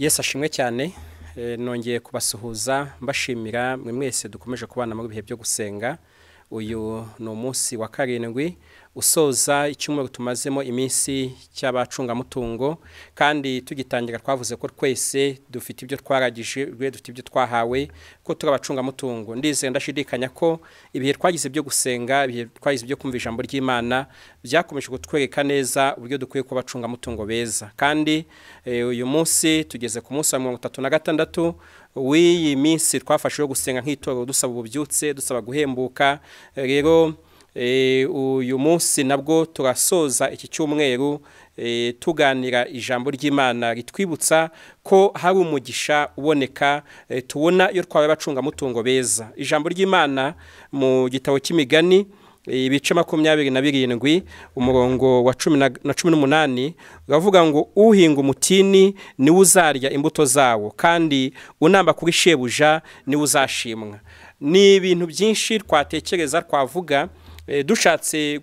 Yesu ashimwe cyane eh, nongeye kubasuhuza mbashimira mwe mwese dukomeje kubana mu bihe byo gusenga uyu ni umunsi wa karindwi usoza icyumweru tumazemo iminsi cy'abacungamutungo kandi tugitangira twavuze ko twese dufite ibyo twaragije dufite ibyo twahawe ko turi abacungamutungo ndizera ndashidikanya ko ibihe twagize byo gusenga ibihe twagize byo kumva ijambo ry'imana byakomeje kutwereka neza uburyo dukwiye kuba abacungamutungo beza kandi eh, uyu munsi tugeze ku munsi wa mirongo itatu na gatandatu w'iyi minsi twafashe yo gusenga nk'itorero dusaba ububyutse dusaba guhembuka eh, rero Eh, uyu munsi nabwo turasoza iki cyumweru eh, tuganira ijambo ry'imana ritwibutsa ko hari umugisha uboneka eh, tubona iyo twabaye abacungamutungo beza ijambo ry'imana mu gitabo cy'imigani ibice makumyabiri na birindwi umurongo wa cumi na cumi n'umunani uravuga ngo uhinga umutini niwe uzarya imbuto zawo kandi unamba kuri shebuja niwe uzashimwa ni ibintu byinshi twatekereza twavuga É, do chat, você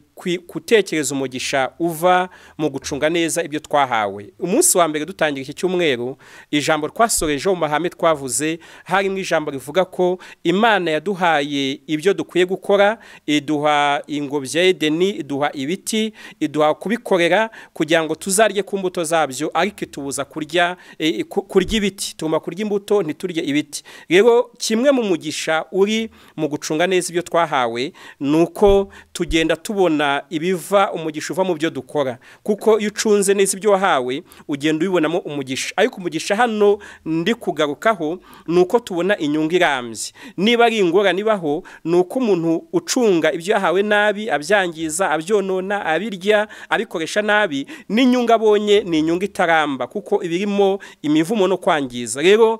gutekereza umugisha uva mu gucunga neza ibyo twahawe umunsi wa mbere dutangira iki cyumweru ijambo twasoreje mu mahame twavuze harimo ijambo rivuga ko imana yaduhaye ibyo dukwiye gukora iduha ingobyi ya edeni iduha ibiti iduha kubikorera kugira ngo tuzarye ku mbuto zabyo ariko itubuza kurya e, e, kurya ibiti tugomba kurya imbuto ntiturye ibiti rero kimwe mu mugisha uri mu gucunga neza ibyo twahawe ni uko tugenda tubona ibiva umugisha uva mu byo dukora kuko iyo ucunze neza ibyo wahawe ugenda ubibonamo umugisha ariko umugisha hano ndi kugarukaho ni uko tubona inyungu irambye niba ari ingorane ibaho ni uko umuntu ucunga ibyo yahawe nabi abyangiza abyonona abirya abikoresha nabi n'inyungu abonye ni inyungu itaramba kuko ibirimo imivumo no kwangiza rero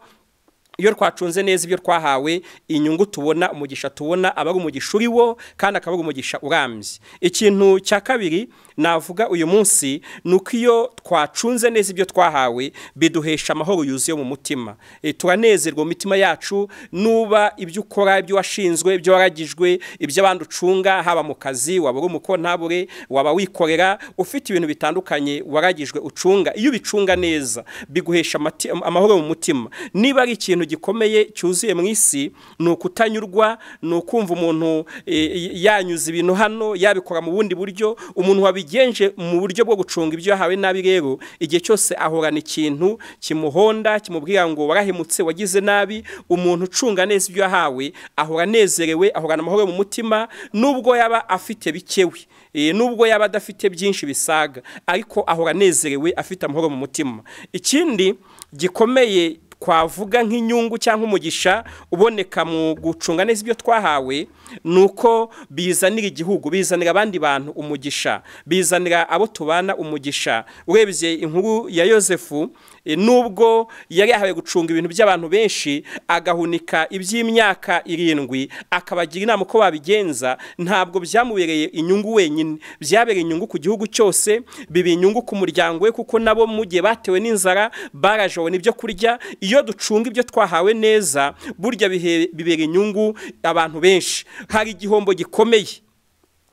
iyo twacunze neza ibyo twahawe inyungu tubona umugisha tubona abaga ari uri wo kandi akaba umugisha urambye ikintu cya kabiri navuga uyu munsi ni uko iyo twacunze neza ibyo twahawe biduhesha amahoro yuzuye mu mutima eh, turanezerwa mu mitima yacu nuba ibyo ukora ibyo washinzwe ibyo waragijwe ibyo abandi ucunga haba mu kazi waba uri umukontabure waba wikorera ufite ibintu bitandukanye waragijwe ucunga iyo ubicunga neza biguhesha amahoro mu mutima niba ari ikintu gikomeye cyuzuye mu isi ni ukutanyurwa ni ukumva umuntu e, yanyuze ibintu hano yabikora mu bundi buryo umuntu wabigenje mu buryo bwo gucunga ibyo yahawe nabi rero igihe cyose ahorana ikintu kimuhonda kimubwira ngo warahemutse wagize nabi umuntu ucunga neza ibyo yahawe ahora anezerewe ahorana amahoro mu mutima nubwo yaba afite bikewe e, nubwo yaba adafite byinshi bisaga ariko ahora anezerewe afite amahoro mu mutima ikindi gikomeye twavuga nk'inyungu cyangwa umugisha uboneka mu gucunga neza ibyo twahawe ni uko bizanira igihugu bizanira abandi bantu umugisha bizanira abo tubana umugisha urebye inkuru ya yosefu Eh, nubwo yari yahawe gucunga ibintu by'abantu benshi agahunika iby'imyaka irindwi akabagira inama uko babigenza ntabwo byamubereye inyungu wenyine byabereye inyungu ku gihugu cyose biba inyungu ku muryango we kuko nabo mu gihe batewe n'inzara barajowe ibyo kurya iyo ducunga ibyo twahawe neza burya bibera inyungu abantu benshi hari igihombo gikomeye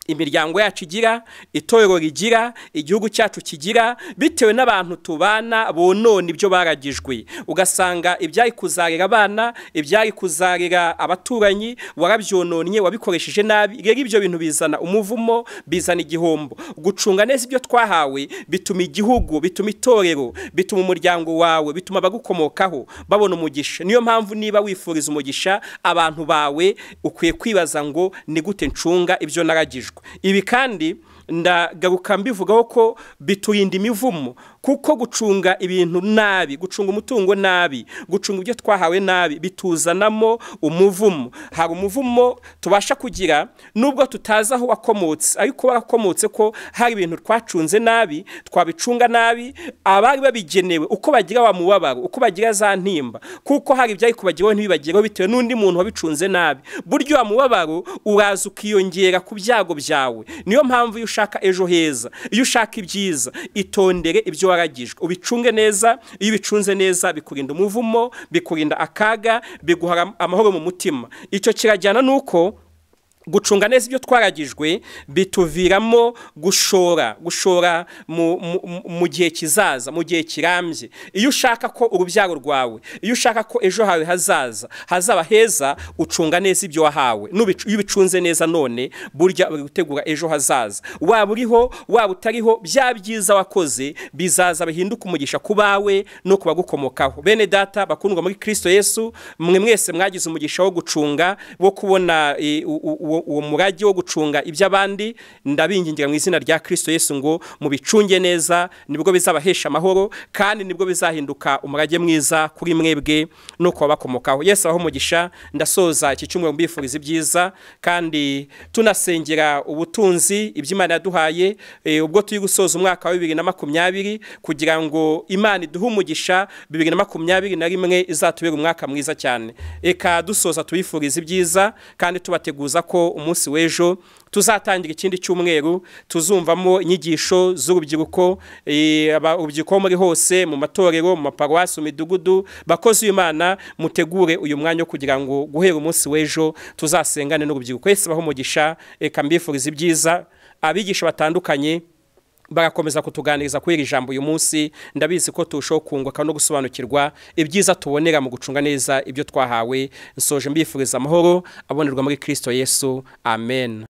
imiryango yacu igira itorero rigira igihugu cyacu kigira bitewe n'abantu tubana bonona ibyo baragijwe ugasanga ibyari kuzarira abana ibyari kuzarira abaturanyi warabyononye wabikoresheje nabi rero ibyo bintu bizana umuvumo bizana igihombo gucunga neza ibyo twahawe bituma igihugu bituma itorero bituma umuryango wawe bituma abagukomokaho babona umugisha niyo mpamvu niba wifuriza umugisha abantu bawe ukwiye kwibaza ngo ni gute ncunga ibyo naragijwe ibi kandi ndagaruka mbivugaho ko biturinda imivumo kuko gucunga ibintu nabi gucunga umutungo nabi gucunga ibyo twahawe nabi bituzanamo umuvumo hari umuvumo tubasha kugira nubwo tutazi aho wakomotse ariko wakomotse ko hari ibintu twacunze nabi twabicunga nabi abari babigenewe uko bagira wa mubabaro uko bagira za ntimba kuko hari ibyari kubageraho ntibibageraho bitewe n'undi muntu wabicunze nabi buryo wa mubabaro uraza ukiyongera ku byago byawe niyo mpamvu iyo ushaka ejo heza iyo ushaka ibyiza itondere ibyo waragijwe ubicunge neza iyo ubicunze neza bikurinda umuvumo bikurinda akaga biguha amahoro mu mutima icyo kirajyana n'uko gucunga neza ibyo twaragijwe bituviramo gushora gushora mu gihe kizaza mu gihe kirambye iyo ushaka ko urubyaro rwawe iyo ushaka ko ejo hawe hazaza hazaba heza ucunga neza ibyo wahawe iyo ubicunze neza none burya uri gutegura ejo hazaza waba uriho waba utariho bya byiza wakoze bizaza bihinduka umugisha ku bawe no ku bagukomokaho bene data bakundwa muri kirisito yesu mwe mwese mwagize umugisha wo gucunga wo kubona uwo uwo murage wo gucunga iby'abandi ndabingingira mu izina rya Kristo Yesu ngo mubicunge neza nibwo bizabahesha amahoro kandi nibwo bizahinduka umurage mwiza kuri mwebwe no kubabakomokaho Yesu aho umugisha ndasoza iki cyumweru mbifuriza ibyiza kandi tunasengera ubutunzi iby'imana yaduhaye e, ubwo turi gusoza umwaka wa bibiri na makumyabiri kugira ngo imana iduhe umugisha bibiri na makumyabiri na rimwe izatubera umwaka mwiza cyane reka dusoza tubifuriza ibyiza kandi tubateguza ko umunsi w'ejo tuzatangira ikindi cyumweru tuzumvamo inyigisho z'urubyiruko urubyiruko muri hose mu matorero mu maparuwasi mu midugudu bakozi w'imana mutegure uyu mwanya wo kugira ngo guhera umunsi w'ejo tuzasengane n'urubyiruko wese baho umugisha reka mbifuriza ibyiza abigisha batandukanye Barakomeza kutuganiriza kuri iri jambo uyu munsi ndabizi ko turushaho kunguka no gusobanukirwa ibyiza tubonera mu gucunga neza ibyo twahawe nsoje mbifuriza amahoro abonerwa muri kirisito yesu amen